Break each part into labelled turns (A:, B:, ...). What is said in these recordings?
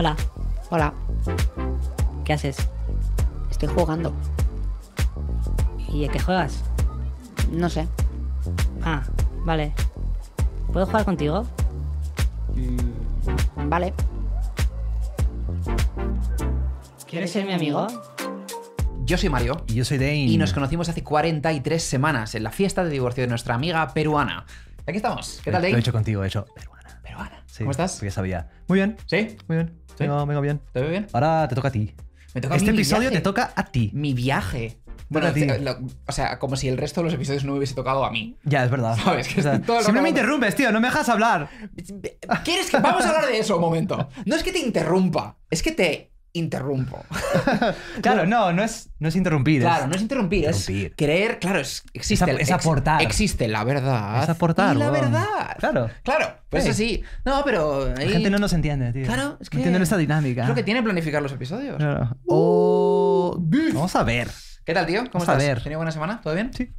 A: Hola. Hola. ¿Qué haces? Estoy jugando. ¿Y a qué juegas? No sé. Ah, vale. ¿Puedo jugar contigo? Mm, vale. ¿Quieres ser mi amigo? Yo soy Mario. Y yo soy Dane. Y nos conocimos hace 43 semanas en la fiesta de divorcio de nuestra amiga peruana. Aquí estamos. ¿Qué tal, Dane? Lo he hecho contigo,
B: he hecho peruana. Peruana. ¿Cómo estás? ya sabía.
A: Muy bien. ¿Sí? Muy bien.
B: Vengo, bien. ¿Te veo bien? Ahora te toca a ti. este episodio te toca a ti.
A: Mi viaje. Bueno, o sea, como si el resto de los episodios no me hubiese tocado a mí. Ya, es verdad. ¿Sabes? Que siempre me interrumpes, tío, no me dejas hablar. ¿Quieres que.? Vamos a hablar de eso un momento. No es que te interrumpa, es que te interrumpo.
B: claro, no, no es, no es interrumpir. Claro, no es
A: interrumpir, es
B: creer, claro, es, existe. Es, aportar. existe la verdad. Es aportar. la verdad. Claro.
A: Claro, pues sí. así. No, pero... La gente no
B: nos entiende, tío. Claro, es que... nuestra dinámica. Creo que
A: tiene planificar los episodios.
B: Claro. Uh. O... Vamos a ver.
A: ¿Qué tal, tío? ¿Cómo Vamos estás? A ¿Tenido buena semana? ¿Todo bien? Sí.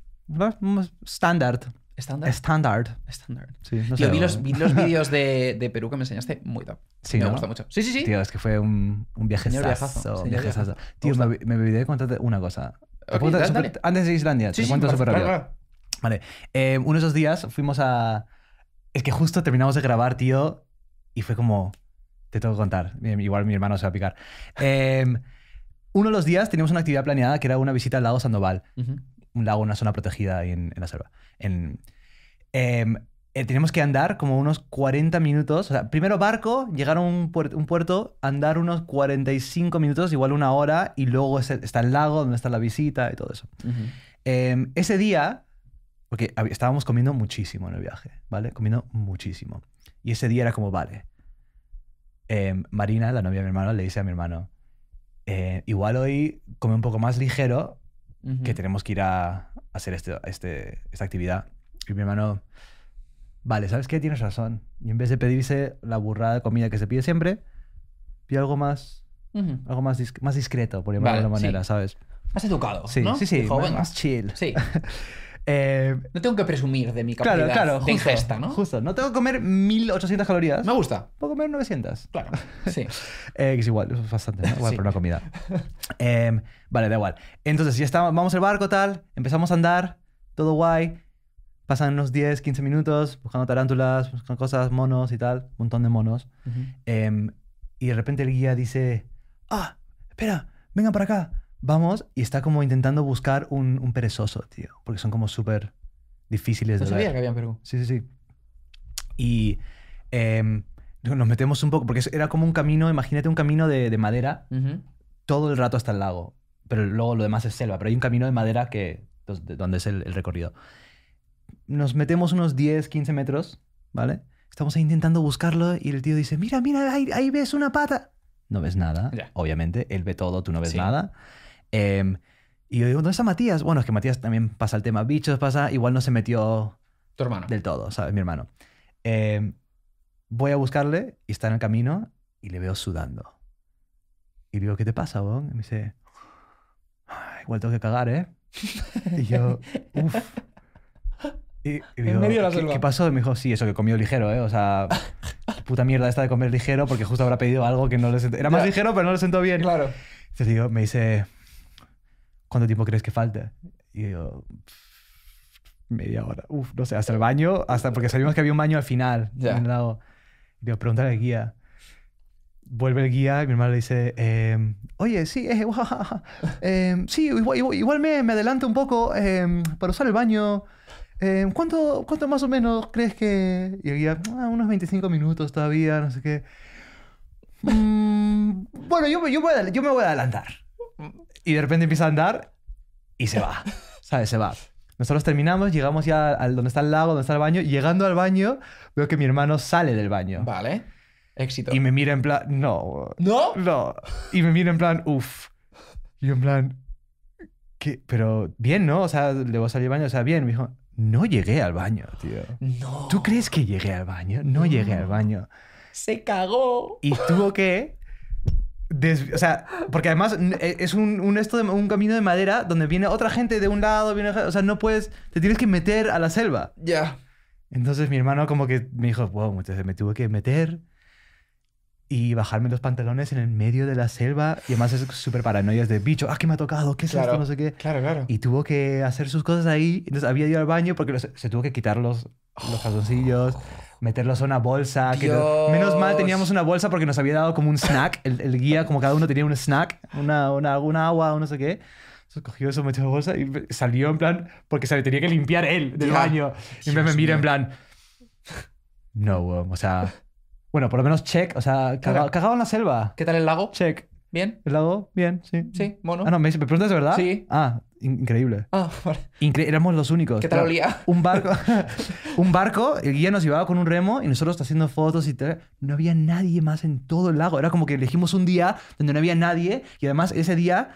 B: Estándar. ¿Estándar? Standard. Standard. Sí, no vi, los, vi los, vídeos
A: de, de, Perú que me enseñaste muy top. Sí, me gusta mucho. Sí, sí, sí. Tío,
B: es que fue un, un viaje viajazo. Tío, me, me olvidé de contarte una cosa. Antes de Islandia, sí, te cuento súper rápido. Vale. Eh, em, uno de esos días fuimos a. Es que justo terminamos de grabar, tío, y fue como. Te tengo que contar. Igual mi hermano se va a picar. Em, uno de los días teníamos una actividad planeada que era una visita al lago Sandoval un lago, una zona protegida ahí en, la selva. En, em, eh, tenemos que andar como unos 40 minutos. O sea, primero barco, llegar a un, un, puerto, andar unos 45 minutos, igual una hora, y luego está el lago donde está la visita y todo eso. Em, ese día, porque estábamos comiendo muchísimo en el viaje, ¿vale? Comiendo muchísimo. Y ese día era como, vale. Em, Marina, la novia de mi hermano, le dice a mi hermano, eh, igual hoy come un poco más ligero que tenemos que ir a, hacer este, este, esta actividad. Y mi hermano, vale, ¿sabes qué? Tienes razón. Y en vez de pedirse la burrada de comida que se pide siempre, pide algo más, algo más, más discreto, por llamarlo de alguna manera, ¿sabes? Más educado, sí, Sí, sí, más, más chill. Sí. Eh, no tengo que presumir de mi capacidad de ingesta, ¿no? Justo. No tengo que comer 1800 calorías. Me gusta. Puedo comer 900. Claro, sí. Eh, es igual, es bastante, ¿no? Igual por una comida. Em, vale, da igual. Entonces, ya estamos, vamos el barco, tal. Empezamos a andar, todo guay. Pasan unos 10, 15 minutos buscando tarántulas, buscando cosas, monos y tal. Un montón de monos. Em, y de repente el guía dice: ¡Ah! Espera, vengan para acá Vamos, y está como intentando buscar un, perezoso, tío. Porque son como súper difíciles de sabía que había en Perú. Sí, sí, sí. Y em, nos metemos un poco, porque era como un camino, imagínate un camino de, madera todo el rato hasta el lago. Pero luego lo demás es selva. Pero hay un camino de madera que, donde es el, recorrido. Nos metemos unos 10, 15 metros, ¿vale? Estamos ahí intentando buscarlo y el tío dice, mira, mira, ahí, ves una pata. No ves nada, obviamente. Él ve todo, tú no ves nada. Em, y yo digo, ¿dónde está Matías? Bueno, es que Matías también pasa el tema bichos, pasa, igual no se metió tu hermano. del todo, ¿sabes? Mi hermano. Em, voy a buscarle y está en el camino y le veo sudando. Y digo, ¿qué te pasa, Bon? Y me dice, ah, igual tengo que cagar, ¿eh? Y yo, uff. Y, y ¿Qué, pasó? Y me dijo, sí, eso que comió ligero, ¿eh? O sea, puta mierda esta de comer ligero porque justo habrá pedido algo que no le sentó. Era más ligero, pero no le sentó bien. Claro. Entonces digo, me dice, ¿cuánto tiempo crees que falta? Y digo, media hora, Uf, no sé, hasta el baño, hasta porque sabíamos que había un baño al final. Yeah. En lado. Y digo, pregúntale al guía. Vuelve el guía y mi hermano le dice, em, oye, sí, em, sí igual, me, adelanto un poco em, para usar el baño. ¿cuánto, ¿Cuánto más o menos crees que...? Y el guía, ah, unos 25 minutos todavía, no sé qué. Mm, bueno, yo, yo me voy a adelantar. Y de repente empieza a andar y se va. ¿Sabes? Se va. Nosotros terminamos, llegamos ya al donde está el lago, donde está el baño. Llegando al baño, veo que mi hermano sale del baño. Vale. Éxito. Y me mira en plan, no. ¿No? No. Y me mira en plan, uf. Y yo en plan, ¿qué? Pero bien, ¿no? O sea, a salir al baño, o sea, bien. Me dijo, no llegué al baño, tío. No. ¿Tú crees que llegué al baño? no. llegué al baño. Se cagó. Y tuvo que o sea, porque además e, es un, un, esto de, un camino de madera donde viene otra gente de un lado, viene, o sea, no puedes, te tienes que meter a la selva. Ya. Entonces mi hermano como que me dijo, wow, entonces me tuvo que meter y bajarme los pantalones en el medio de la selva y además es súper paranoia de bicho, ah, que me ha tocado, ¿qué es claro, esto? No sé qué. Claro, claro. Y tuvo que hacer sus cosas ahí, entonces había ido al baño porque se tuvo que quitar los, los calzoncillos. Oh meterlos a una bolsa. Que menos mal teníamos una bolsa porque nos había dado como un snack. El, guía, como cada uno tenía un snack, una, una, agua o no sé qué. cogió eso, metió la bolsa y salió en plan, porque se le tenía que limpiar él del baño. Y me, mira en plan, no, o sea, bueno, por lo menos check, o sea, cagado, en la selva. ¿Qué tal el lago? Check. ¿Bien? ¿El lago? Bien, sí. Sí, mono. Ah, no, me, me preguntas de verdad. Sí. Ah, increíble. Ah, éramos los únicos. ¿Qué Un barco, un barco, el guía nos llevaba con un remo y nosotros haciendo fotos y tal. No había nadie más en todo el lago. Era como que elegimos un día donde no había nadie y además ese día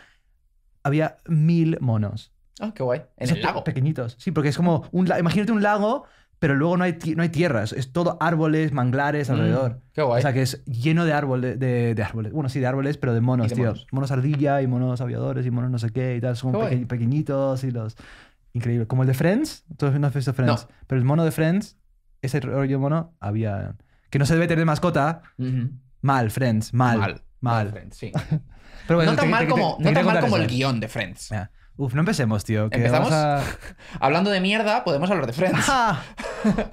B: había mil monos. Ah, qué guay. En el lago. Pequeñitos. Sí, porque es como, un, imagínate un lago pero luego no hay, no hay tierras, es todo árboles, manglares mm, alrededor. qué guay. O sea que es lleno de árboles, de, árboles, bueno, sí, de árboles, pero de monos, tío. Monos? ardilla y monos aviadores y monos no sé qué y tal, son pequeñitos y los... Increíble. Como el de Friends, todos no has visto Friends, pero el mono de Friends, ese rollo mono, había... Que no se debe tener de mascota, mal, Friends, mal. Mal. Mal. sí. no tan mal como, como el guión de Friends. Uf, no empecemos, tío. Que ¿Empezamos?
A: Hablando de mierda, podemos hablar de Friends. Ah,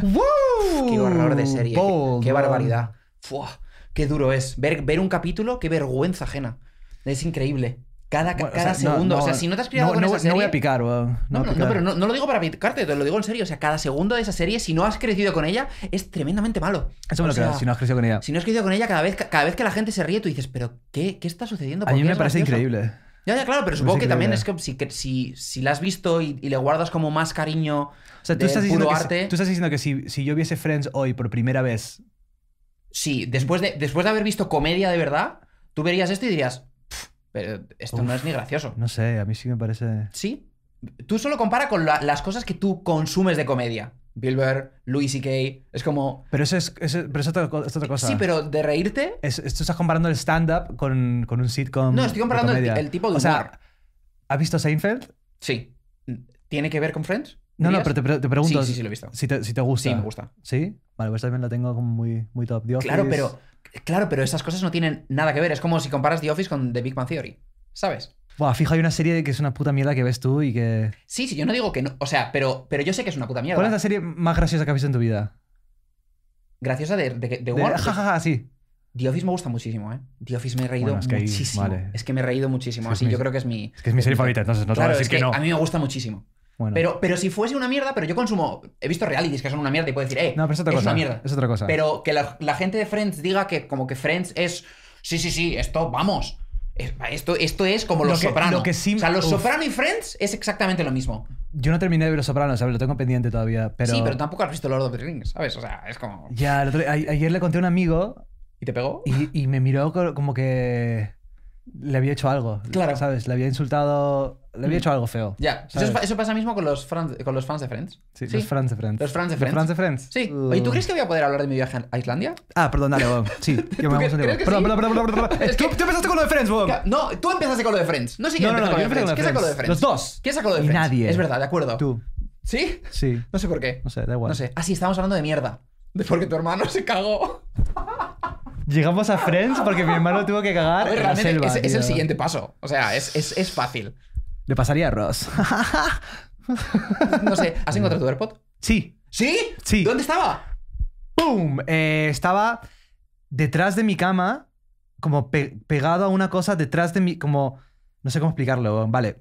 A: ¡Qué horror de serie! qué, barbaridad! Fua, ¡Qué duro es! Ver, ver un capítulo, qué vergüenza ajena. Es increíble. Cada, cada segundo. o sea, si no te has criado con esa serie. No voy a picar, no, no, pero no, lo digo para picarte, te lo digo en serio. O sea, cada segundo de esa serie, si no has crecido con ella, es tremendamente malo. Eso me lo creo, si no has crecido con ella. Si no has crecido con ella, cada vez, cada vez que la gente se ríe, tú dices, ¿pero qué, qué está sucediendo? a mí me parece increíble. Ya, ya, claro, pero supongo que también es que si, si, si, la has visto y, le guardas como más cariño o sea, tú estás puro arte. tú
B: estás diciendo que si, yo viese Friends hoy por primera vez.
A: Sí, después de, después de haber visto comedia de verdad, tú verías esto y dirías, pero esto no es ni
B: gracioso. No sé, a mí sí me parece.
A: Sí. Tú solo compara con las cosas que tú consumes de comedia. Bilber, Louis C.K. Es como. Pero eso es, pero otra, cosa. Sí, pero
B: de reírte. estás comparando el stand-up con, un sitcom.
A: No, estoy comparando el, tipo de humor. O
B: sea, ¿has visto Seinfeld? Sí. ¿Tiene que ver con Friends? No, no, pero te, pregunto. Sí, sí, sí, lo he visto. Si te, si te, gusta. Sí, me gusta. ¿Sí? Vale, pues también la tengo como muy, top. claro, pero.
A: Claro, pero esas cosas no tienen nada que ver. Es como si comparas The Office con The Big Bang Theory. ¿Sabes?
B: Fija, hay una serie que es una puta mierda que ves tú y que.
A: Sí, sí, yo no digo que no. O sea, pero, yo sé que es una puta mierda. ¿Cuál es la
B: serie más graciosa que has visto en tu vida?
A: ¿Graciosa de, de, de Warner? Ja, ja, sí. The Office me gusta muchísimo, ¿eh? The Office me he reído muchísimo. Es que me he reído muchísimo. así, yo creo que es mi. Es que es mi serie favorita, entonces no te voy a decir es que, no. A mí me gusta muchísimo. Bueno. Pero, si fuese una mierda, pero yo consumo. He visto realities que son una mierda y puedo decir, eh, no, pero es, otra es cosa, una mierda. Es otra cosa. Pero que la, la gente de Friends diga que como que Friends es. Sí, sí, sí, esto, vamos. Esto, esto es como Los lo que, Soprano. o sea, Los sopranos Soprano y Friends es exactamente lo mismo.
B: Yo no terminé de ver Los Sopranos, ¿sabes? Lo tengo pendiente todavía, Sí, pero
A: tampoco has visto Lord of the Rings, ¿sabes? O sea, es como...
B: Ya, ayer le conté a un amigo... ¿Y te pegó? Y, y, me miró como que le había hecho algo. Claro. ¿Sabes? Le había insultado le había mm. hecho algo feo. Ya,
A: eso, pasa mismo con los, fans de Friends. Sí, los fans de Friends. Los fans de Friends. fans de Friends. Sí. ¿Y ¿tú uh. crees que voy a poder hablar de mi viaje a Islandia?
B: Ah, perdón, dale, Bob. Sí, yo me vamos a Perdón, perdón, perdón, perdón. Tú empezaste con lo
A: de Friends, Bob. No, tú empezaste con lo de Friends. No sé quién No. con lo de Friends. ¿Quién sacó lo de Friends? Los dos. ¿Quién sacó lo de Friends? Nadie. Es verdad, de acuerdo. Tú. ¿Sí? Sí. No sé por qué.
B: No sé, da igual. No sé.
A: Ah, sí, estamos hablando de mierda. De porque tu hermano se cagó.
B: Llegamos a Friends porque mi hermano tuvo que cagar Es, es, el siguiente
A: paso. O sea, es, es, es fácil.
B: Le pasaría Ross.
A: no sé,
B: ¿has encontrado tu AirPod? Sí. ¿Sí? Sí. ¿Dónde estaba? ¡Pum! Eh, estaba detrás de mi cama, como pegado a una cosa detrás de mi. como. No sé cómo explicarlo, vale.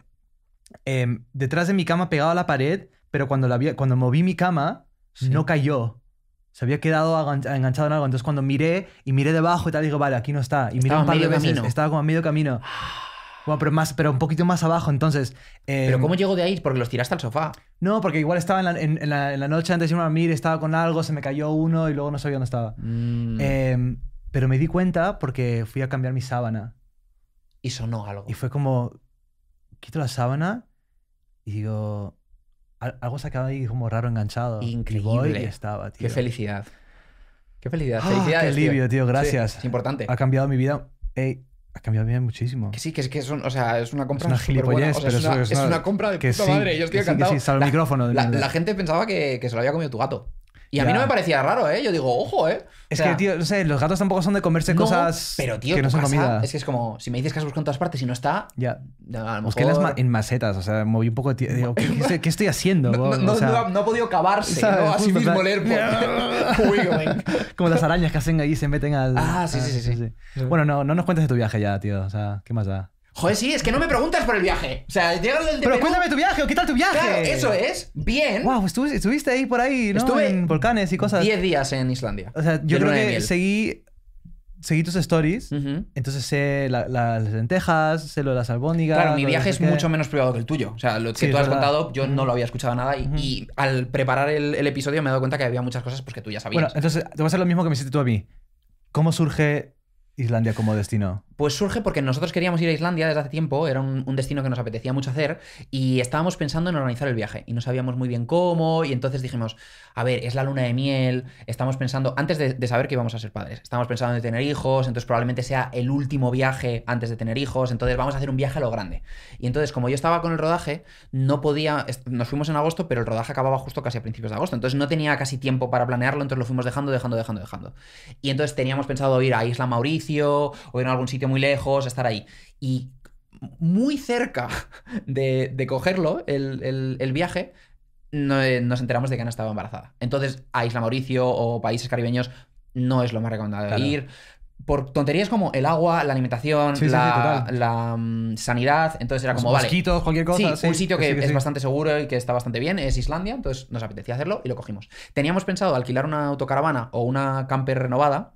B: Em, detrás de mi cama pegado a la pared, pero cuando, la cuando moví mi cama, no cayó. Se había quedado enganchado en algo. Entonces, cuando miré y miré debajo y tal, digo, vale, aquí no está. Y estaba miré un par de Camino. Estaba como a medio camino. Ah pero, más, pero un poquito más abajo, entonces. ¿Pero em, cómo llegó de ahí? Porque los tiraste al sofá. No, porque igual estaba en la, noche antes de irme a dormir, estaba con algo, se me cayó uno y luego no sabía dónde estaba. Mm. Em, pero me di cuenta porque fui a cambiar mi sábana. Y sonó algo. Y fue como, quito la sábana y digo, algo se acaba ahí como raro enganchado. Increíble. Y voy y estaba, tío. Qué
A: felicidad. Qué felicidad. Ah, qué alivio, tío. gracias. es
B: importante. Ha cambiado mi vida. Ey, ha cambiado bien muchísimo. Que
A: sí, que es que son o sea, es una compra. Es una pero es una, compra de puta madre. Yo estoy encantado sí, el micrófono. la, la gente pensaba que, que se lo había comido tu gato.
B: Y a mí no me parecía
A: raro, ¿eh? Yo digo, ojo, ¿eh? Es que, tío, no sé, los gatos tampoco son de comerse no, cosas pero, tío, que no son Es que es como, si me dices que has buscado en todas partes y no está. Ya. A lo las
B: en macetas, o sea, moví un poco. De digo, ¿qué, estoy haciendo? No,
A: ha podido cavarse, ¿no? A mismo leer.
B: como las arañas que hacen ahí y se meten al. Ah, sí, sí, sí, sí. Bueno, no, no nos cuentes de tu viaje ya, tío. O sea, ¿qué más da?
A: Joder, sí, es que no me preguntas por el viaje. O sea, llega el Pero cuéntame tu viaje, o ¿qué tal tu viaje? Claro, eso es. Bien.
B: Wow, estuviste ahí por ahí, Estuve en volcanes y cosas. 10 días en Islandia. O sea, yo creo que seguí seguí tus stories, entonces sé las lentejas, sé lo de las albóndigas. Claro, mi viaje es mucho
A: menos privado que el tuyo. O sea, lo que tú has contado, yo no lo había escuchado nada y, al preparar el, episodio me he dado cuenta que había muchas cosas pues, que tú ya sabías. Bueno,
B: entonces te voy a hacer lo mismo que me hiciste tú a mí. ¿Cómo surge Islandia como destino?
A: Pues surge porque nosotros queríamos ir a Islandia desde hace tiempo, era un, destino que nos apetecía mucho hacer y estábamos pensando en organizar el viaje y no sabíamos muy bien cómo y entonces dijimos, a ver, es la luna de miel, estamos pensando, antes de, saber que íbamos a ser padres, estamos pensando en tener hijos, entonces probablemente sea el último viaje antes de tener hijos, entonces vamos a hacer un viaje a lo grande. Y entonces como yo estaba con el rodaje, no podía, nos fuimos en agosto, pero el rodaje acababa justo casi a principios de agosto, entonces no tenía casi tiempo para planearlo, entonces lo fuimos dejando, dejando, dejando, dejando. Y entonces teníamos pensado ir a Isla Mauricio o ir a algún sitio muy lejos, estar ahí. Y muy cerca de, cogerlo, el, viaje, eh, nos enteramos de que Ana estaba embarazada. Entonces, a Isla Mauricio o países caribeños no es lo más recomendable ir. Por tonterías como el agua, la alimentación, la, mm, sanidad. Entonces era como, cualquier cosa. un sitio que es bastante seguro y que está bastante bien es Islandia. Entonces nos apetecía hacerlo y lo cogimos. Teníamos pensado alquilar una autocaravana o una camper renovada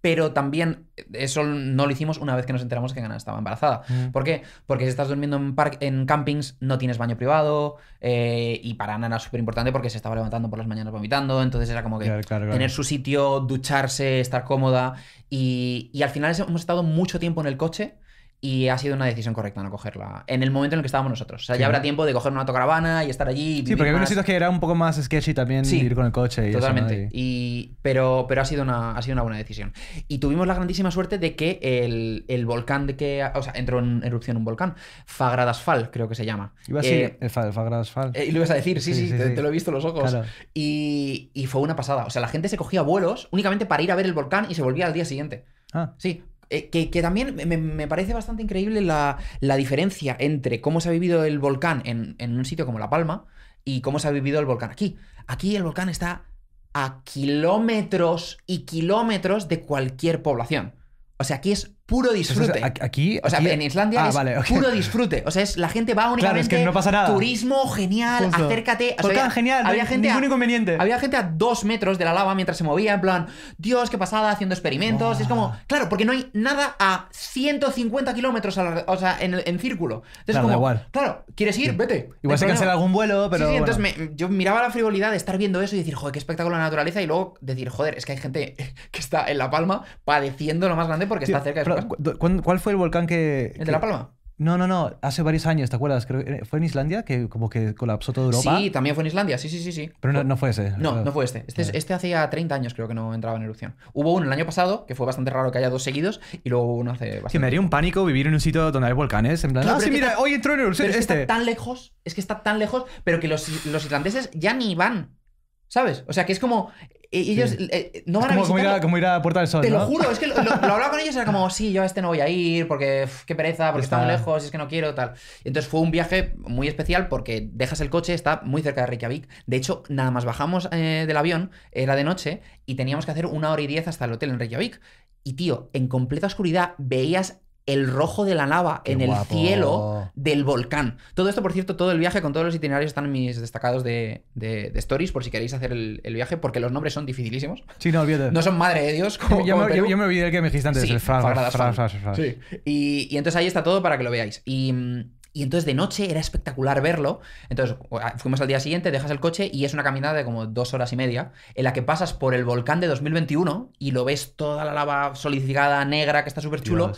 A: pero también eso no lo hicimos una vez que nos enteramos que Ana estaba embarazada. Mm. ¿Por qué? Porque si estás durmiendo en, en campings no tienes baño privado eh, y para Ana era súper importante porque se estaba levantando por las mañanas vomitando, entonces era como que tener su sitio, ducharse, estar cómoda y, y al final hemos estado mucho tiempo en el coche y ha sido una decisión correcta no cogerla. En el momento en el que estábamos nosotros. O sea, ya habrá tiempo de coger una autocaravana y estar allí. Y sí, porque había sitios
B: que era un poco más sketchy también sí, ir con el coche. Y totalmente.
A: Eso, pero pero ha, sido una, ha sido una buena decisión. Y tuvimos la grandísima suerte de que el, volcán de que. O sea, entró en erupción un volcán. Fagradasfal, creo que se llama. Iba a ser el, eh, eh, Fagradasfal. Eh, y lo ibas a decir, sí, sí, te, lo he visto los ojos. Y, y fue una pasada. O sea, la gente se cogía vuelos únicamente para ir a ver el volcán y se volvía al día siguiente. Ah. Sí, eh, que, también me, parece bastante increíble la, diferencia entre cómo se ha vivido el volcán en, en, un sitio como La Palma y cómo se ha vivido el volcán aquí. Aquí el volcán está a kilómetros y kilómetros de cualquier población. O sea, aquí es puro disfrute. aquí, O sea, en Islandia ah, es puro disfrute. O sea, es, la gente va únicamente. Claro, que no pasa Turismo, genial, acércate. O sea, pues genial, había gente ningún inconveniente. Había gente a dos metros de la lava mientras se movía, en plan, Dios, qué pasada, haciendo experimentos. Es como, claro, porque no hay nada a 150 kilómetros, o sea, en, en círculo. Entonces, claro, como, claro, ¿quieres ir? Vete. Igual se cancela algún vuelo, pero. Sí, entonces yo miraba la frivolidad de estar viendo eso y decir, joder, qué espectáculo la naturaleza, y luego decir, joder, es que hay gente que está en La Palma padeciendo lo más grande porque está cerca de
B: ¿Cuál, fue el volcán que. ¿El de La Palma? No, no, no, hace varios años, ¿te acuerdas? fue en Islandia que como que colapsó toda Europa. Sí,
A: también fue en Islandia, sí, sí, sí,
B: Pero no, fue ese. No, no fue este. Este,
A: este hacía 30 años creo que no entraba en erupción. Hubo uno el año pasado, que fue bastante raro que haya dos seguidos, y luego uno hace... Bastante... Sí, me haría
B: un pánico vivir en un sitio donde hay volcanes, ah, sí, mira, hoy
A: entró en erupción es Que este". está tan lejos, es que está tan lejos, pero que los, los islandeses ya ni van. ¿Sabes? O sea, que es como, y ellos eh, eh, no van a como, ir
B: a, Puerta del Sol. Te lo juro, es que lo, hablaba
A: con ellos, era como, sí, yo a este no voy a ir porque qué pereza, porque está... muy lejos, es que no quiero, tal. Y entonces fue un viaje muy especial porque dejas el coche, está muy cerca de Reykjavik. De hecho, nada más bajamos eh, del avión, era de noche, y teníamos que hacer una hora y diez hasta el hotel en Reykjavik. Y tío, en completa oscuridad veías el rojo de la lava en el cielo del volcán. Todo esto, por cierto, todo el viaje con todos los itinerarios están en mis destacados de, stories, por si queréis hacer el, viaje, porque los nombres son dificilísimos.
B: Sí, no No
A: son madre de Dios. yo, me, olvidé que me dijiste antes. Y, entonces ahí está todo para que lo veáis. Y, entonces de noche era espectacular verlo. Entonces ah, fuimos al día siguiente, dejas el coche y es una caminada de como dos horas y media en la que pasas por el volcán de 2021 y lo ves toda la lava solidificada, negra, que está súper chulo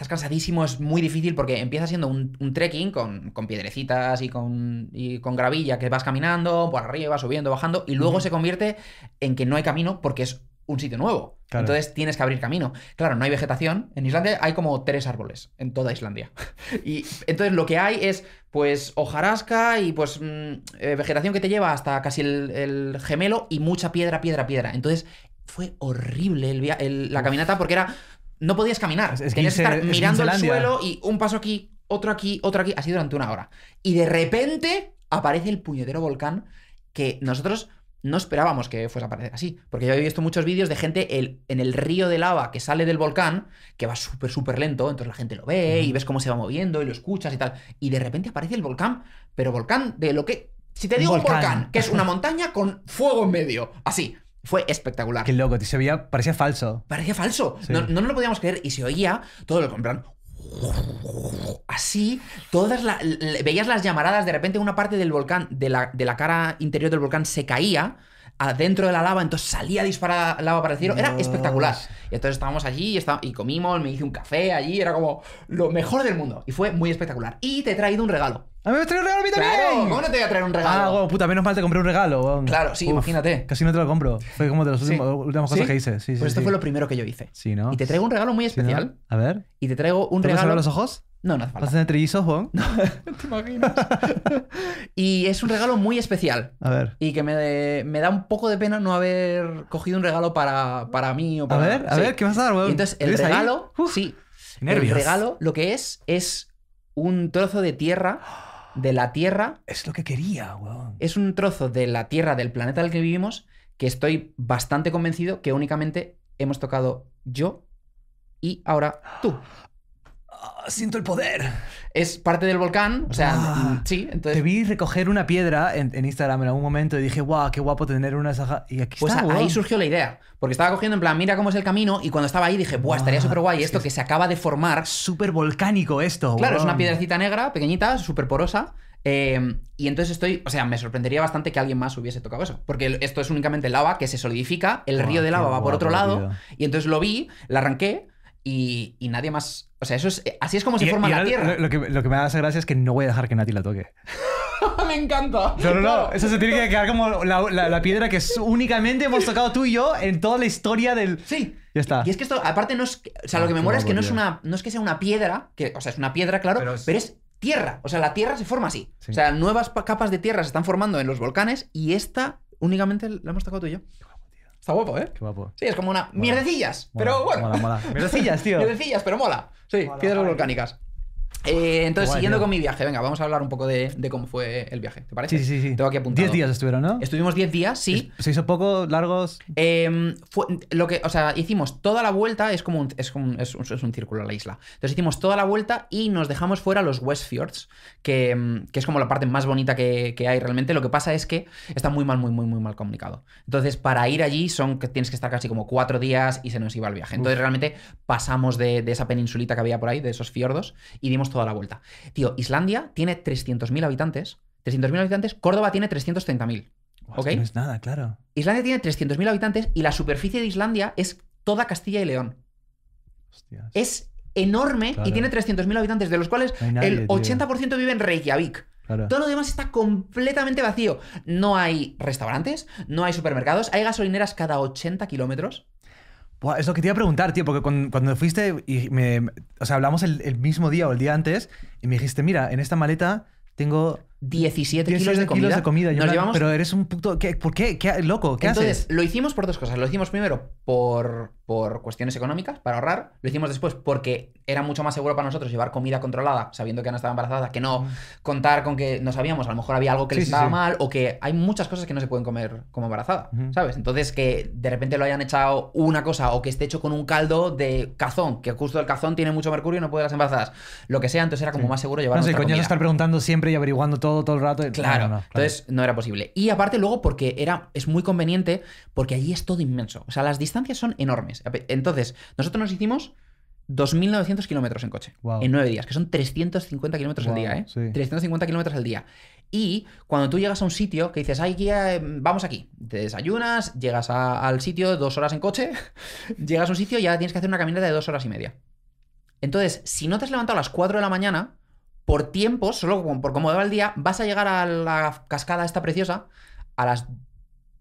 A: estás cansadísimo, es muy difícil porque empieza siendo un, trekking con, piedrecitas y con, con gravilla que vas caminando por arriba, subiendo, bajando, y luego se convierte en que no hay camino porque es un sitio nuevo. Entonces tienes que abrir camino. Claro, no hay vegetación. En Islandia hay como tres árboles, en toda Islandia. y entonces lo que hay es, pues, hojarasca y, pues, mm, eh, vegetación que te lleva hasta casi el, gemelo y mucha piedra, piedra, piedra. Entonces fue horrible la caminata porque era no podías caminar. Tenías que estar mirando el suelo y un paso aquí, otro aquí, otro aquí, así durante una hora. Y de repente aparece el puñetero volcán que nosotros no esperábamos que fuese a aparecer así. Porque yo he visto muchos vídeos de gente en el río de lava que sale del volcán, que va súper, súper lento, entonces la gente lo ve y ves cómo se va moviendo y lo escuchas y tal. Y de repente aparece el volcán, pero volcán de lo que... Si te digo un volcán que es una montaña con fuego en medio, así. Fue espectacular. Qué loco, se veía, parecía falso. Parecía falso. No, nos lo podíamos creer y se oía todo lo compran. Así, todas las, veías las llamaradas, de repente una parte del volcán, de la, cara interior del volcán se caía adentro de la lava, entonces salía disparada lava para el cielo, era espectacular. Y entonces estábamos allí y, y comimos, me hice un café allí, era como lo mejor del mundo. Y fue muy espectacular. Y te he traído un regalo. ¡A mí me traído un regalo a mí también! ¿cómo no te voy a traer un regalo? Ah, wow, puta, menos mal te compré un regalo, Claro, sí, imagínate. Casi no te lo compro. Fue como de las últimas, cosas que hice. Sí, sí, Pues esto fue lo primero que yo hice. Sí, ¿no? Y te traigo un regalo muy especial. A ver. Y te traigo un ¿Te regalo. ver los ojos? No, no hace ¿Vas a tener trillizos, ¿Te imaginas? y es un regalo muy especial. A ver. Y que me, me da un poco de pena no haber cogido un regalo para, para mí o para... A ver, a ver, ¿qué vas a dar, weón? entonces, el regalo, sí. Nervios. El regalo lo que es es un trozo de tierra de la Tierra. Es lo que quería, weón. Es un trozo de la Tierra, del planeta el que vivimos, que estoy bastante convencido que únicamente hemos tocado yo y ahora tú. Ah, siento el poder. Es parte del volcán, o sea, ah, mm, sí. Entonces... Te
B: vi recoger una piedra en, Instagram en algún
A: momento y dije, guau, qué guapo tener una Y aquí pues ahí surgió la idea, porque estaba cogiendo en plan, mira cómo es el camino, y cuando estaba ahí dije, guau, estaría súper guay esto que, se acaba de formar. Súper volcánico esto. Claro, es una piedrecita negra, pequeñita, súper porosa. Em, y entonces estoy, o sea, me sorprendería bastante que alguien más hubiese tocado eso, porque esto es únicamente lava que se solidifica, el río de lava va por otro lado, y entonces lo vi, la arranqué, y, nadie más. O sea, eso es, eh, así es como se forma la Tierra. Lo,
B: que, me da esa gracia es que no voy a dejar que Nati la toque.
A: me encanta. No, no, no. Eso se tiene
B: que quedar como la, piedra que únicamente hemos tocado tú y yo en toda la historia del. Sí.
A: Ya está. Y es que esto, aparte, no es. O sea, lo ah, que me mola es que no es, una, no es que sea una piedra, que, o sea, es una piedra, claro, pero es, tierra. O sea, la tierra se forma así. O sea, nuevas capas de tierra se están formando en los volcanes y esta únicamente la hemos tocado tú y yo. Está guapo,
B: ¿eh? Sí,
A: es como una mierdecillas, pero bueno. Mola, mola. Mierdecillas, tío. mierdecillas, pero mola. Sí, piedras volcánicas. Eh, entonces, siguiendo con mi viaje, venga, vamos a hablar un poco de, cómo fue el viaje. ¿Te parece? Sí, sí, sí. Tengo aquí apuntado. Diez días estuvieron, ¿no? Estuvimos 10 días, sí. ¿Se hizo poco, largos? Em, lo que, o sea, hicimos toda la vuelta, es como un, es, un, es, un, círculo la isla. Entonces hicimos toda la vuelta y nos dejamos fuera los West que, em, que es como la parte más bonita que, hay realmente. Lo que pasa es que está muy mal, muy, muy, muy mal comunicado. Entonces, para ir allí son que tienes que estar casi como cuatro días y se nos iba el viaje. Entonces, realmente pasamos de, de, esa peninsulita que había por ahí, de esos fiordos, y dimos toda la vuelta. Tío, Islandia tiene 300.000 habitantes. 300.000 habitantes. Córdoba tiene 330.000. ¿okay? No es nada, claro. Islandia tiene 300.000 habitantes y la superficie de Islandia es toda Castilla y León. Es enorme y tiene 300.000 habitantes, de los cuales el 80% vive en Reykjavik. Todo lo demás está completamente vacío. No hay restaurantes, no hay supermercados, hay gasolineras cada 80 kilómetros eso
B: es lo que te iba a preguntar, tío, porque cuando, fuiste y me. O sea, hablamos el, mismo día o el día antes y me dijiste, mira, en esta maleta tengo 17, kilos, de comida. Nos llevamos... Pero
A: eres un puto. ¿Qué, ¿Por qué? ¿Qué?
B: ¿Loco? ¿Qué Entonces,
A: Lo hicimos por dos cosas. Lo hicimos primero por, por cuestiones económicas, para ahorrar. Lo hicimos después porque era mucho más seguro para nosotros llevar comida controlada, sabiendo que Ana estaba embarazada, que no mm. contar con que no sabíamos. A lo mejor había algo que les le estaba mal o que hay muchas cosas que no se pueden comer como embarazada, mm. ¿sabes? Entonces, que de repente lo hayan echado una cosa o que esté hecho con un caldo de cazón, que justo el cazón tiene mucho mercurio y no puede las embarazadas. Lo que sea, entonces era como más seguro llevar No sé, coño, estar preguntando siempre y averiguando todo todo, el rato. Ah, claro, entonces no era posible. Y aparte luego porque era, es muy conveniente porque allí es todo inmenso. O sea, las distancias son enormes. Entonces, nosotros nos hicimos 2.900 kilómetros en coche en nueve días, que son 350 kilómetros al día, ¿eh? 350 kilómetros al día. Y cuando tú llegas a un sitio que dices, Ay, em, vamos aquí, te desayunas, llegas al sitio dos horas en coche, llegas a un sitio y ya tienes que hacer una caminata de dos horas y media. Entonces, si no te has levantado a las 4 de la mañana, por tiempo, solo por cómo va el día, vas a llegar a la cascada esta preciosa a las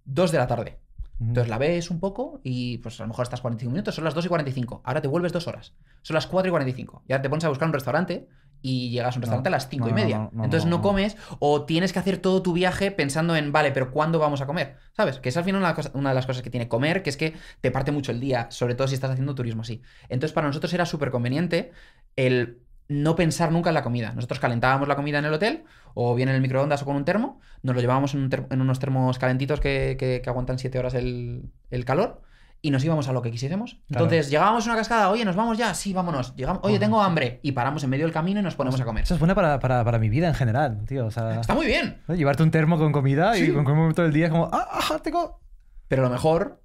A: 2 de la tarde. Entonces la ves un poco y pues a lo mejor estás 45 minutos, son las 2 y 45. Ahora te vuelves dos horas. Son las 4 y 45. Ya te pones a buscar un restaurante y llegas a un restaurante a las 5 y media. Entonces no, comes o tienes que hacer todo tu viaje pensando en, vale, pero ¿cuándo vamos a comer? ¿Sabes? Que es al final una, una, de las cosas que tiene comer, que es que te parte mucho el día, sobre todo si estás haciendo turismo así. Entonces para nosotros era súper conveniente el no pensar nunca en la comida. Nosotros calentábamos la comida en el hotel, o bien en el microondas o con un termo, nos lo llevábamos en, unos termos calentitos que, aguantan 7 horas el, calor, y nos íbamos a lo que quisiésemos. Entonces llegábamos a una cascada, oye, nos vamos ya, sí, vámonos. Llegamos, oye, tengo hambre, y paramos en medio del camino y nos ponemos a comer.
B: Eso es buena para, mi vida en general, tío. Está muy bien. Llevarte un termo con comida y con comer
A: todo el día es como, ah, ah, tengo. Pero lo mejor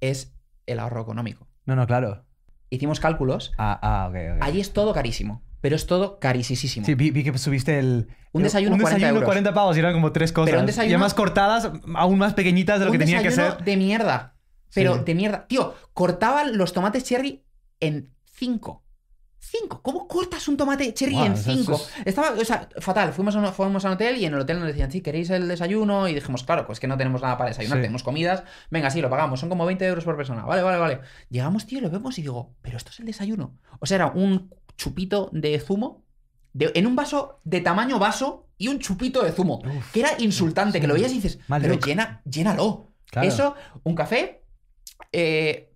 A: es el ahorro económico. No, no, claro. Hicimos cálculos. Ah, ah, ok, ok. Allí es todo carísimo pero es todo carísísimo. Sí, vi, que subiste el... Un desayuno, un desayuno 40 pavos y eran como tres cosas. Pero un y además
B: cortadas, aún más pequeñitas de lo que tenía que ser.
A: de mierda. Pero de mierda. Tío, cortaban los tomates cherry en cinco. Cinco. ¿Cómo cortas un tomate cherry en cinco? Estaba, o sea, fatal. Fuimos a, un, fuimos a hotel y en el hotel nos decían, sí, ¿queréis el desayuno? Y dijimos, claro, pues que no tenemos nada para desayunar, tenemos comidas. Venga, sí, lo pagamos. Son como 20 euros por persona. Vale, vale, vale. Llegamos, tío, lo vemos y digo, pero esto es el desayuno. O sea, era un chupito de zumo en un vaso de tamaño vaso y un chupito de zumo. que era insultante, que lo veías y dices, pero llena, llénalo. Eso, un café, eh,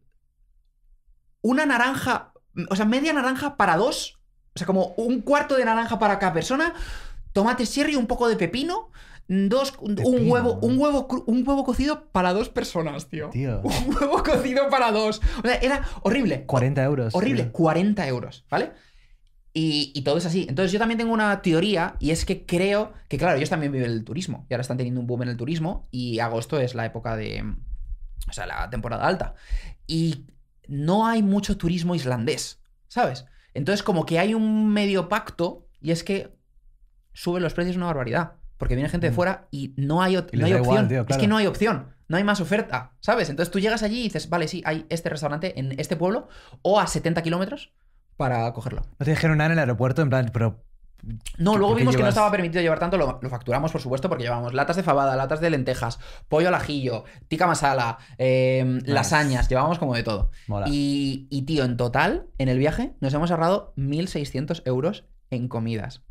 A: una naranja, o sea, media naranja para dos, o sea, como un cuarto de naranja para cada persona, tomate sherry, un poco de pepino, dos un huevo un huevo un huevo cocido para dos personas tío. un huevo cocido para dos o sea era horrible 40 euros horrible 40 euros vale y, todo es así. Entonces yo también tengo una teoría y es que creo que, claro, ellos también viven el turismo y ahora están teniendo un boom en el turismo y agosto es la época de, mm, o sea, la temporada alta. Y no hay mucho turismo islandés, ¿sabes? Entonces como que hay un medio pacto y es que suben los precios una barbaridad porque viene gente de mm. fuera y no hay, no hay opción. Es que no hay opción. No hay más oferta, ¿sabes? Entonces tú llegas allí y dices, vale, sí, hay este restaurante en este pueblo o a 70 kilómetros para cogerlo.
B: ¿No te dijeron nada en el aeropuerto? En plan, pero no, luego vimos que no estaba
A: permitido llevar tanto, lo, facturamos, por supuesto, porque llevábamos latas de fabada, latas de lentejas, pollo al ajillo, tica masala, em, lasañas, llevábamos como de todo. Y, y, tío, en total, en el viaje, nos hemos ahorrado 1.600 euros en comidas.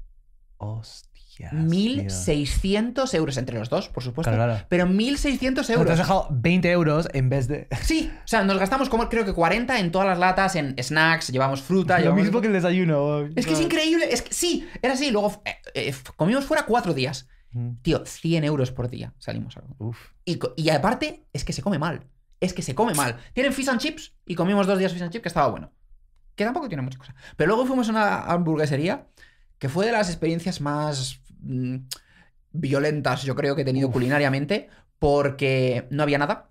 A: Hostia. 1.600 euros entre los dos, por supuesto. Pero 1.600 euros. Nos has dejado 20 euros en vez de. Sí, o sea, nos gastamos como creo que 40 en todas las latas, en snacks, llevamos fruta. Lo mismo que
B: el desayuno.
A: Es que es increíble. Es que, sí, era así. Luego eh, eh, comimos fuera cuatro días. Mm. Tío, 100 euros por día salimos. algo. Y, y aparte, es que se come mal. Es que se come mal. Tienen fish and chips y comimos dos días fish and chips que estaba bueno. Que tampoco tiene mucha cosa. Pero luego fuimos a una hamburguesería que fue de las experiencias más Mm, violentas yo creo que he tenido culinariamente porque no había nada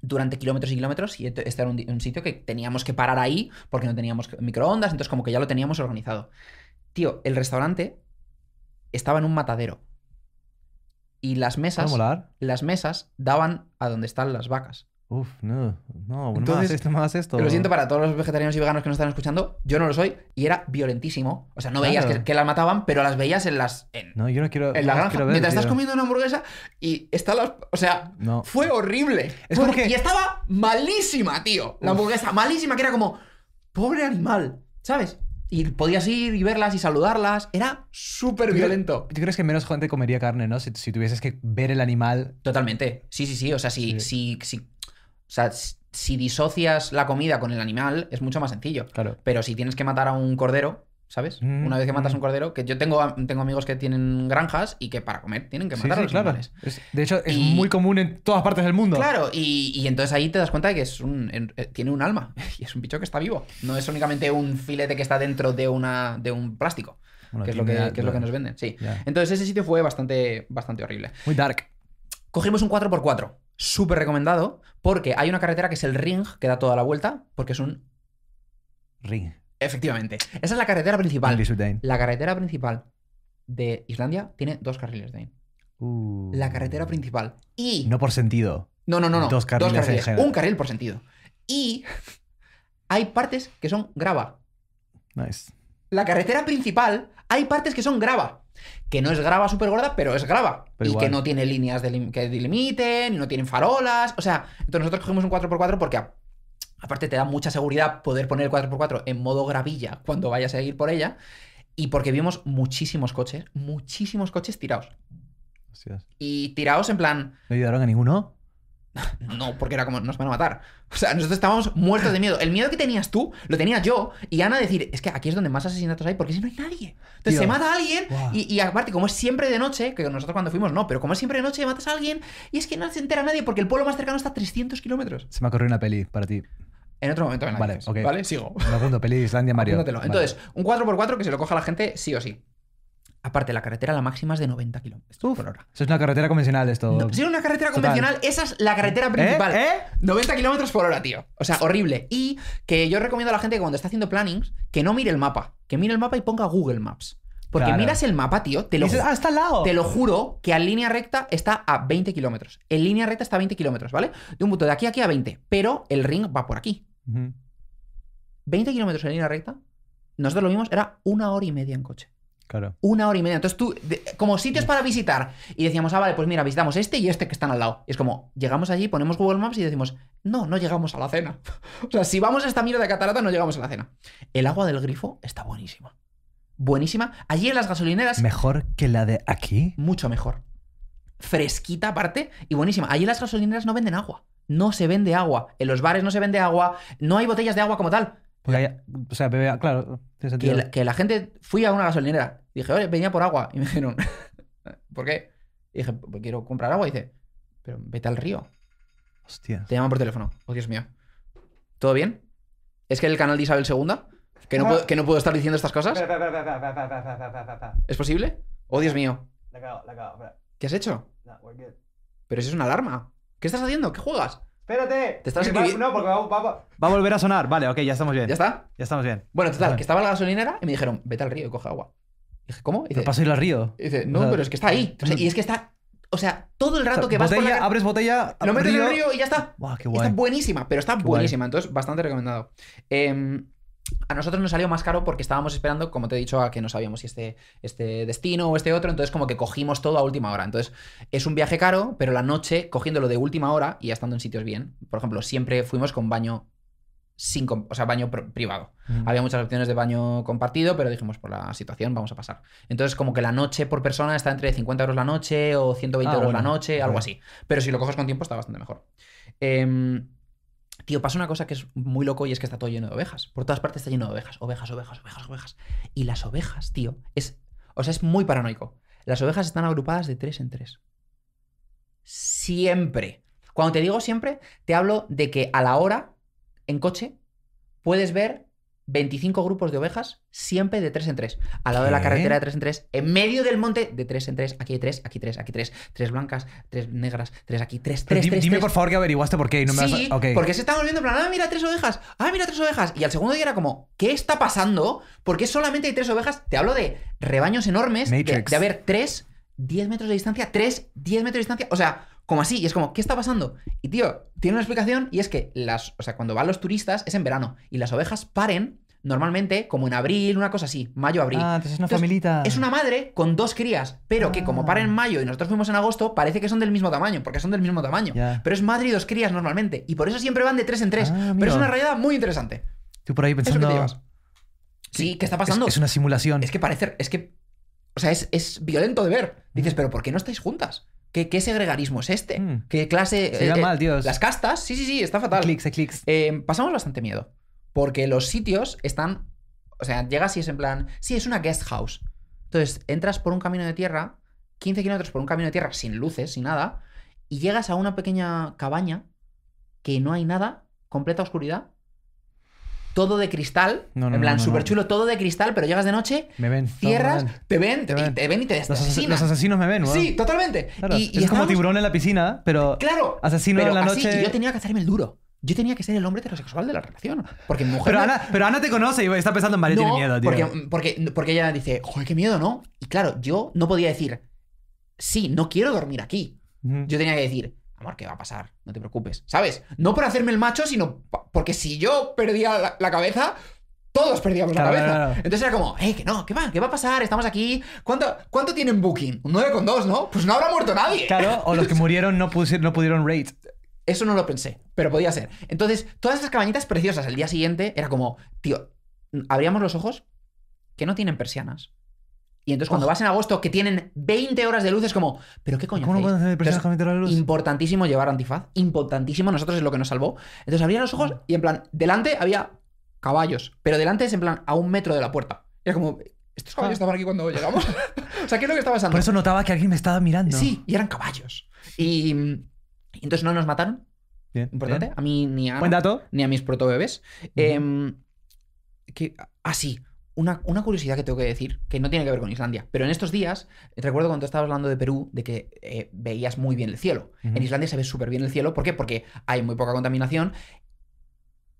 A: durante kilómetros y kilómetros y este, este era un, un, sitio que teníamos que parar ahí porque no teníamos microondas, entonces como que ya lo teníamos organizado. Tío, el restaurante estaba en un matadero y las mesas, las mesas daban a donde están las vacas.
B: Uf, no, no, no esto, no esto. Lo siento
A: para todos los vegetarianos y veganos que nos están escuchando, yo no lo soy y era violentísimo. O sea, no veías que, que, las mataban, pero las veías en las. no, yo no quiero. En la granja. Mientras estás comiendo una hamburguesa y está O sea, fue horrible. Es porque... Y estaba malísima, tío. La hamburguesa, malísima, que era como. Pobre animal, ¿sabes? Y podías ir y verlas y saludarlas. Era súper violento. ¿Tú crees que menos gente comería carne, no? Si, tuvieses que ver el animal. Totalmente. Sí, sí, sí. O sea, si, sí. si o sea, si disocias la comida con el animal, es mucho más sencillo. Claro. Pero si tienes que matar a un cordero, ¿sabes? Mm, una vez que matas mm. un cordero, que yo tengo, tengo amigos que tienen granjas y que para comer tienen que matar a los de hecho, es muy común en todas partes del mundo. Claro, y, entonces ahí te das cuenta de que es un, eh, tiene un alma y es un bicho que está vivo. No es únicamente un filete que está dentro de, una, de un plástico. que, es lo que, es lo que nos venden, sí. Entonces ese sitio fue bastante, bastante horrible. Muy dark. Cogimos un 4x4, súper recomendado, porque hay una carretera que es el ring, que da toda la vuelta, porque es un... Ring. Efectivamente. Esa es la carretera principal. La carretera principal de Islandia tiene dos carriles, Dane.
B: La uh. carretera principal. Y... No por sentido. No, no, no. no. Dos carriles, Un carril
A: por sentido. Y hay partes que son grava. Nice. La carretera principal, hay partes que son grava que no es grava súper gorda, pero es grava. y que no tiene líneas que delimiten, no tienen farolas. O sea, entonces nosotros cogimos un 4x4 porque aparte te da mucha seguridad poder poner el 4x4 en modo gravilla cuando vayas a ir por ella. Y porque vimos muchísimos coches, muchísimos coches tirados. Y tirados en plan. ¿No ayudaron a ninguno? No, porque era como, nos van a matar. O sea, nosotros estábamos muertos de miedo. El miedo que tenías tú, lo tenía yo. Y Ana decir, es que aquí es donde más asesinatos hay, porque si no hay nadie. Entonces se mata a alguien. Y, aparte, como es siempre de noche, que nosotros cuando fuimos no, pero como es siempre de noche, matas a alguien. Y es que no se entera nadie, porque el pueblo más cercano está a 300 kilómetros.
B: Se me ha ocurrido una peli para ti.
A: En otro momento, vale, vale, sigo.
B: peli Islandia, Mario. Entonces,
A: un 4x4 que se lo coja la gente sí o sí. Aparte, la carretera la máxima es de 90 kilómetros por hora. Eso es una carretera convencional esto. si es una carretera convencional, esa es la carretera ¿Eh? principal. ¿Eh? 90 kilómetros por hora, tío. O sea, horrible. Y que yo recomiendo a la gente que cuando está haciendo plannings, que no mire el mapa. Que mire el mapa y ponga Google Maps. Porque miras el mapa, tío, te lo, ah, lado. te lo juro que en línea recta está a 20 kilómetros. En línea recta está a 20 kilómetros, ¿vale? De un punto de aquí a aquí a 20. Pero el ring va por aquí. 20 kilómetros en línea recta, nosotros lo vimos, era una hora y media en coche. Una hora y media. Entonces tú, como sitios para visitar, y decíamos, ah, vale, pues mira, visitamos este y este que están al lado. Y es como, llegamos allí, ponemos Google Maps y decimos, no, no llegamos a la cena. o sea, si vamos a esta mierda de catarata, no llegamos a la cena. El agua del grifo está buenísima. Buenísima. Allí en las gasolineras. ¿Mejor que la de aquí? Mucho mejor. Fresquita aparte y buenísima. Allí en las gasolineras no venden agua. No se vende agua. En los bares no se vende agua. No hay botellas de agua como tal
B: o sea, claro, sentido.
A: Que la, gente, fui a una gasolinera, dije, oye, venía por agua. Y me dijeron, ¿por qué? Y dije, pues quiero comprar agua. Y dice, pero vete al río. Hostia. Te llaman por teléfono. Oh, Dios mío. ¿Todo bien? ¿Es que el canal de Isabel II? Ah. ¿Que no, puedo, estar diciendo estas cosas? ¿Es posible? Oh, Dios mío.
B: La la
A: ¿Qué has hecho? Pero eso es una alarma. ¿Qué estás haciendo? ¿Qué juegas?
B: Espérate. Te estás escribiendo. No, porque va, va,
A: a volver a sonar. Vale, ok, ya estamos bien. ¿Ya está? Ya estamos bien. Bueno, total, que estaba la gasolinera y me dijeron, vete al río y coge agua. dije, ¿cómo?
B: Y dice, ¿Paso ir al río?
A: dice, no, pero es que está ahí. Mm. y es que está. O sea, todo el rato que vas botella, por la... abres botella, lo metes en el río y ya está. Wow, qué guay. Está buenísima, pero está buenísima. Entonces, bastante recomendado. Eh, a nosotros nos salió más caro porque estábamos esperando, como te he dicho, a que no sabíamos si este, este destino o este otro, entonces como que cogimos todo a última hora. Entonces es un viaje caro, pero la noche, cogiéndolo de última hora y estando en sitios bien, por ejemplo, siempre fuimos con baño sin, o sea, baño privado. Mm. Había muchas opciones de baño compartido, pero dijimos, por la situación, vamos a pasar. Entonces, como que la noche por persona está entre 50 euros la noche o 120 ah, euros la noche, algo así. Pero si lo coges con tiempo, está bastante mejor. Eh, Tío, pasa una cosa que es muy loco y es que está todo lleno de ovejas. Por todas partes está lleno de ovejas, ovejas, ovejas, ovejas, ovejas. Y las ovejas, tío, es. O sea, es muy paranoico. Las ovejas están agrupadas de tres en tres. Siempre. Cuando te digo siempre, te hablo de que a la hora, en coche, puedes ver 25 grupos de ovejas, siempre de 3 en 3. Al lado de la carretera de 3 en 3, en medio del monte, de 3 en 3. Aquí hay 3, aquí 3, aquí 3. 3 blancas, 3 negras, 3 aquí, 3, 3, 3. Dime por
B: favor que averiguaste por qué. No me vas... okay. porque se están
A: viendo en plan, ah, mira, 3 ovejas, ah, mira, 3 ovejas. Y al segundo día era como, ¿qué está pasando? Porque solamente hay 3 ovejas. Te hablo de rebaños enormes, de, de, haber 3, 10 metros de distancia, 3, 10 metros de distancia. O sea, como así, y es como, ¿qué está pasando? Y tío, tiene una explicación y es que las, o sea, cuando van los turistas es en verano y las ovejas paren normalmente como en abril, una cosa así, mayo-abril. Ah, entonces es una familita. Es una madre con dos crías, pero que como ah. paren en mayo y nosotros fuimos en agosto, parece que son del mismo tamaño, porque son del mismo tamaño. Pero es madre y dos crías normalmente, y por eso siempre van de tres en tres. Ah, pero es una realidad muy interesante. Tú por ahí pensando... que Sí, ¿qué está pasando? Es, una simulación. Es que parece... Es que... O sea, es, violento de ver. Dices, pero ¿por qué no estáis juntas? ¿Qué, segregarismo es este? Mm. ¿Qué clase...? Se mal, eh, eh, Dios. Las castas, sí, sí, sí, está fatal. Clics, clics. Eh, pasamos bastante miedo, porque los sitios están... O sea, llegas y es en plan, sí, es una guest house. Entonces, entras por un camino de tierra, 15 kilómetros por un camino de tierra, sin luces, sin nada, y llegas a una pequeña cabaña que no hay nada, completa oscuridad, todo de cristal. en plan, súper chulo, todo de cristal, pero llegas de noche, cierras, te, ven, te, ven. Y te ven asesinan. Los, asesinos me ven, ¿no? Sí, totalmente. es como tiburón
B: en la piscina, pero asesino en la noche. yo
A: tenía que hacerme el duro. Yo tenía que ser el hombre heterosexual de la relación. Porque mujer. Pero, Ana, pero Ana te conoce y está pensando en María, tiene miedo, tío. Porque, ella dice, joder, qué miedo, ¿no? Y claro, yo no podía decir, sí, no quiero dormir aquí. Yo tenía que decir, amor, ¿qué va a pasar? No te preocupes, ¿sabes? No por hacerme el macho, sino porque si yo perdía la, cabeza, todos perdíamos la cabeza. Entonces era como, eh, que no, ¿qué va? ¿Qué va a pasar? Estamos aquí. ¿Cuánto, cuánto tienen Booking? Un 9,2, ¿no? Pues no habrá muerto nadie. Claro, o los que murieron no, no pudieron raid. Eso no lo pensé, pero podía ser. Entonces, todas esas cabañitas preciosas el día siguiente era como, tío, abríamos los ojos que no tienen persianas. Y entonces cuando vas en agosto que tienen 20 horas de luz es como, pero qué coño. ¿Cómo pueden hacer personas con 20 horas de luz? Importantísimo llevar antifaz, importantísimo, nosotros es lo que nos salvó. Entonces abrían los ojos y en plan, delante había caballos, pero delante es en plan a un metro de la puerta. era como, estos caballos ah. estaban aquí cuando llegamos. o sea, ¿qué es lo que estaba pasando? Por eso notaba que alguien me estaba mirando. Sí, y eran caballos. Y, entonces no nos mataron. Bien. Importante. A mí ni a, dato. ni a mis protobebes. Uh em, que, ah, una, curiosidad que tengo que decir, que no tiene que ver con Islandia, pero en estos días, eh, recuerdo cuando estabas hablando de Perú, de que eh, veías muy bien el cielo. En Islandia se ve súper bien el cielo, ¿por qué? Porque hay muy poca contaminación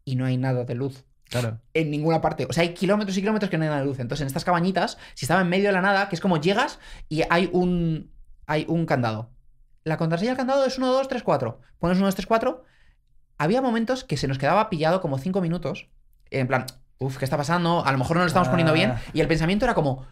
A: y no hay nada de luz. Claro. En ninguna parte. O sea, hay kilómetros y kilómetros que no hay nada de luz. Entonces, en estas cabañitas, si estaba en medio de la nada, que es como llegas y hay un, hay un candado. La contraseña del candado es 1, 2, 3, 4. Pones 1, 2, 3, 4. Había momentos que se nos quedaba pillado como 5 minutos. En plan, Uf, ¿qué está pasando? A lo mejor no lo estamos poniendo bien. Ah. Y el pensamiento era como,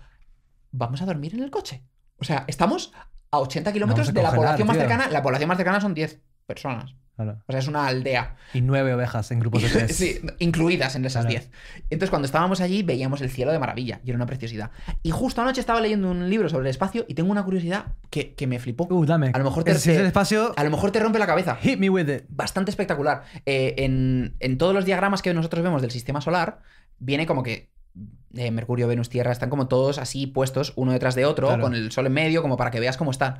A: vamos a dormir en el coche. O sea, estamos a 80 kilómetros de la población más cercana. La población más cercana son 10 personas. O sea, es una aldea. Y nueve
B: ovejas en grupos de tres. sí,
A: incluidas en esas diez. Entonces, cuando estábamos allí, veíamos el cielo de maravilla y era una preciosidad. Y justo anoche estaba leyendo un libro sobre el espacio y tengo una curiosidad que, me flipó. Uh, dame. A lo mejor te, el espacio, a lo mejor te rompe la cabeza. Hit me with it. Bastante espectacular. Eh, en, todos los diagramas que nosotros vemos del sistema solar, viene como que eh, Mercurio, Venus, Tierra están como todos así puestos uno detrás de otro, con el Sol en medio, como para que veas cómo están.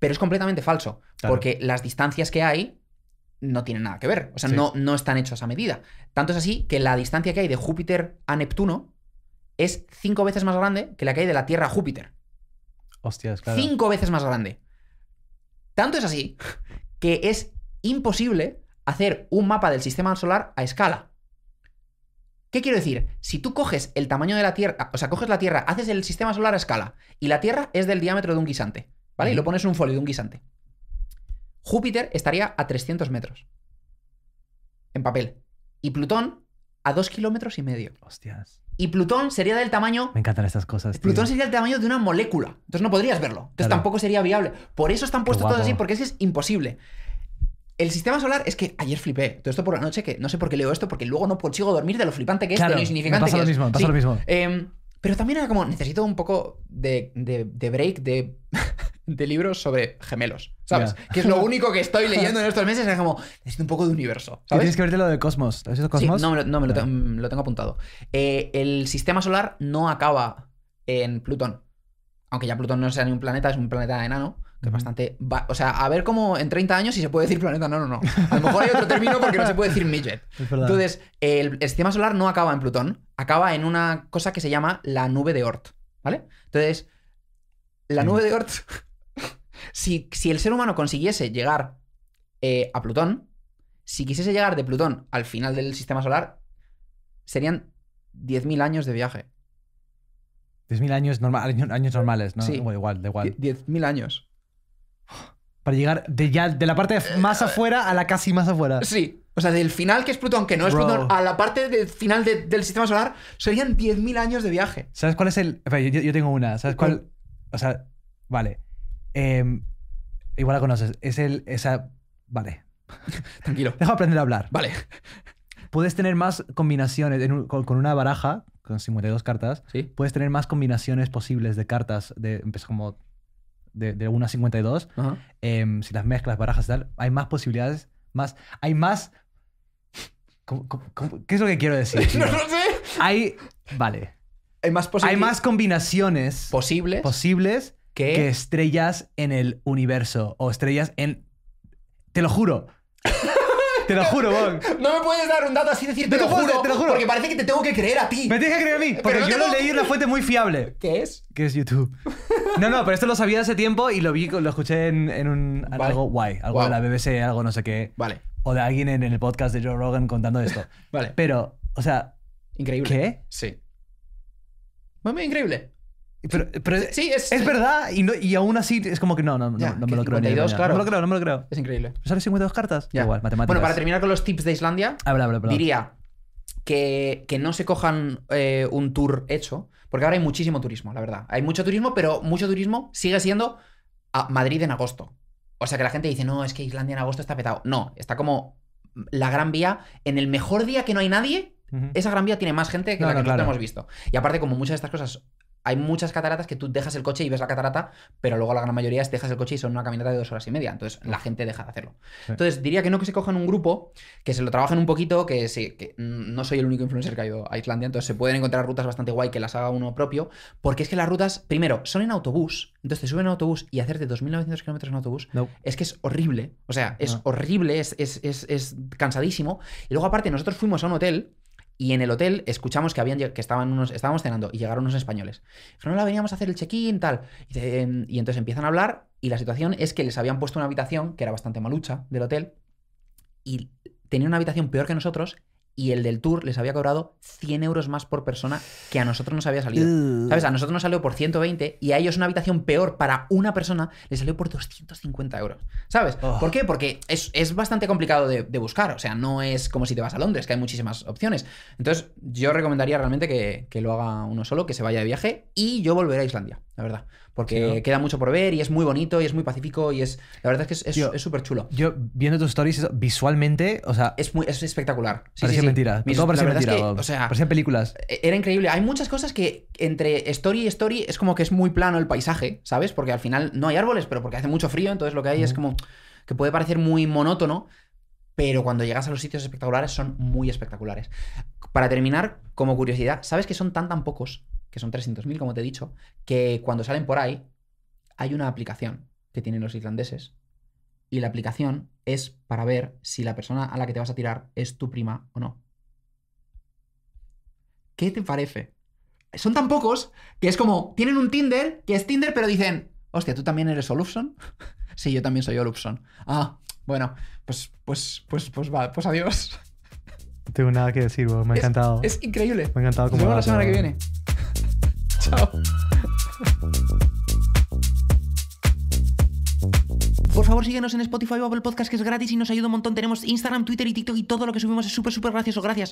A: Pero es completamente falso, porque las distancias que hay no tienen nada que ver. O sea, no, no están hechos a medida. Tanto es así que la distancia que hay de Júpiter a Neptuno es cinco veces más grande que la que hay de la Tierra a Júpiter.
B: Hostias, claro. Cinco
A: veces más grande. Tanto es así que es imposible hacer un mapa del sistema solar a escala. ¿Qué quiero decir? Si tú coges el tamaño de la Tierra, o sea, coges la Tierra, haces el sistema solar a escala, y la Tierra es del diámetro de un guisante, ¿vale? Y lo pones en un folio de un guisante. Júpiter estaría a 300 metros en papel y Plutón a 2 kilómetros y medio. Hostias. Y Plutón sería del tamaño.
B: Me encantan estas cosas. Plutón
A: sería del tamaño de una molécula. Entonces no podrías verlo. Entonces tampoco sería viable. Por eso están puestos todos así, porque es es imposible. El sistema solar es que ayer flipé. Todo esto por la noche, que no sé por qué leo esto, porque luego no consigo dormir de lo flipante que es, claro, insignificante lo mismo, es. pasa lo mismo. Em, pero también era como, necesito un poco de, de break, de de libros sobre gemelos, ¿sabes? Que es lo único que estoy leyendo en estos meses. Es como, necesito un poco de universo. ¿sabes? Tienes que
B: verte lo de Cosmos. ¿Has visto Cosmos? no, no, me lo,
A: mm, tengo, apuntado. Eh, el sistema solar no acaba en Plutón. Aunque ya Plutón no sea ni un planeta, es un planeta enano que es bastante. O sea, a ver cómo en 30 años si se puede decir planeta. No, no, no. A lo mejor hay otro término porque no se puede decir midget. Entonces, el, sistema solar no acaba en Plutón, acaba en una cosa que se llama la nube de Oort. ¿Vale? Entonces, la nube de Oort si, el ser humano consiguiese llegar eh, a Plutón, si quisiese llegar de Plutón al final del sistema solar, serían 10.000 años de viaje.
B: 10.000 años, normal, años, normales, ¿no? Sí. igual, igual.
A: 10.000 años. Para llegar de, la parte más eh, afuera a la casi más afuera. Sí. O sea, del final que es Plutón, que no es Plutón, a la parte del final del sistema solar, serían 10.000 años de viaje.
B: ¿Sabes cuál es el...? yo tengo una. ¿Sabes cuál? O sea, vale. Em, igual la conoces. Es el. Esa. Vale. Tranquilo. Deja aprender a hablar. Vale. Puedes tener más combinaciones con, una baraja, con 52 cartas. Sí. Puedes tener más combinaciones posibles de cartas. De, Empezó pues, como. De, de a 52. Em, si las mezclas, barajas y tal, hay más posibilidades. Más, hay más. qué es lo que quiero decir? no lo sé. Hay. Vale. Hay más, hay más combinaciones. Posibles. Posibles que estrellas en el universo o estrellas en... Te lo juro. Te lo juro, Bon.
A: No me puedes dar un dato así decir, te, lo, juro, te lo juro. Porque parece que te tengo que creer a ti. Me tienes que creer a mí, porque yo lo leí
B: en una fuente muy fiable. ¿Qué es? Que es YouTube. No, no, pero esto lo sabía hace tiempo y lo vi, lo escuché en, un algo guay, algo de la BBC, algo no sé qué. Vale. O de alguien en, el podcast de Joe Rogan contando esto. vale. Pero, o sea. Increíble. ¿Qué? Sí. Muy, muy increíble. Pero, sí, es, verdad, y, y aún así es como que no, no, no, no me lo creo. 52, No me lo creo, no me lo creo. Es increíble. ¿Sabes 52 cartas? Igual, matemáticas. Bueno, para terminar
A: con los tips de Islandia, diría que, no se cojan eh, un tour hecho, porque ahora hay muchísimo turismo, la verdad. Hay mucho turismo, pero mucho turismo sigue siendo a Madrid en agosto. O sea que la gente dice, no, es que Islandia en agosto está petado. No, está como la Gran Vía, en el mejor día que no hay nadie, esa Gran Vía tiene más gente que la que nosotros hemos visto. Y aparte, como muchas de estas cosas hay muchas cataratas que tú dejas el coche y ves la catarata, pero luego la gran mayoría es dejas el coche y son una caminata de dos horas y media. Entonces la gente deja de hacerlo. Entonces diría que no que se cojan un grupo, que se lo trabajen un poquito, que, sí, que no soy el único influencer que ha ido a Islandia, entonces se pueden encontrar rutas bastante guay que las haga uno propio, porque es que las rutas, primero, son en autobús, entonces te suben en autobús y hacerte 2.900 kilómetros en autobús es que es horrible. O sea, es horrible, es, es, es, es cansadísimo. Y luego aparte nosotros fuimos a un hotel y en el hotel escuchamos que habían que estaban unos, estábamos cenando y llegaron unos españoles. Dijeron, no la veníamos a hacer el check-in, tal. Em, y, entonces empiezan a hablar y la situación es que les habían puesto una habitación que era bastante malucha del hotel y tenían una habitación peor que nosotros y el del tour les había cobrado 100 euros más por persona que a nosotros nos había salido. ¿Sabes? A nosotros nos salió por 120 y a ellos una habitación peor para una persona les salió por 250 euros. ¿Sabes? Oh. ¿Por qué? Porque es, bastante complicado de, buscar. O sea, no es como si te vas a Londres, que hay muchísimas opciones. Entonces, yo recomendaría realmente que, que lo haga uno solo, que se vaya de viaje y yo volveré a Islandia la verdad. Porque queda mucho por ver y es muy bonito y es muy pacífico y es. La verdad es que es súper chulo. Yo, viendo tus stories, visualmente, o sea. Es, muy, es espectacular. Sí, parece mentira. mentira. o sea, películas. E-, era increíble. Hay muchas cosas que entre story y story es como que es muy plano el paisaje, ¿sabes? Porque al final no hay árboles, pero porque hace mucho frío, entonces lo que hay es como. que puede parecer muy monótono, pero cuando llegas a los sitios espectaculares son muy espectaculares. Para terminar, como curiosidad, ¿sabes que son tan tan pocos que son 300.000, como te he dicho, que cuando salen por ahí, hay una aplicación que tienen los islandeses Y la aplicación es para ver si la persona a la que te vas a tirar es tu prima o no. ¿Qué te parece? Son tan pocos que es como, tienen un Tinder, que es Tinder, pero dicen, hostia, ¿tú también eres Olufson? sí, yo también soy Olufson. Ah, bueno, pues, pues, pues, pues, va, pues adiós.
B: No tengo nada que decir, me ha encantado. Es, increíble. Me ha encantado Nos la semana que viene.
A: Por favor, síguenos en Spotify o Apple Podcast, que es gratis y nos ayuda un montón. Tenemos Instagram, Twitter y TikTok y todo lo que subimos es súper, súper gracioso. Gracias.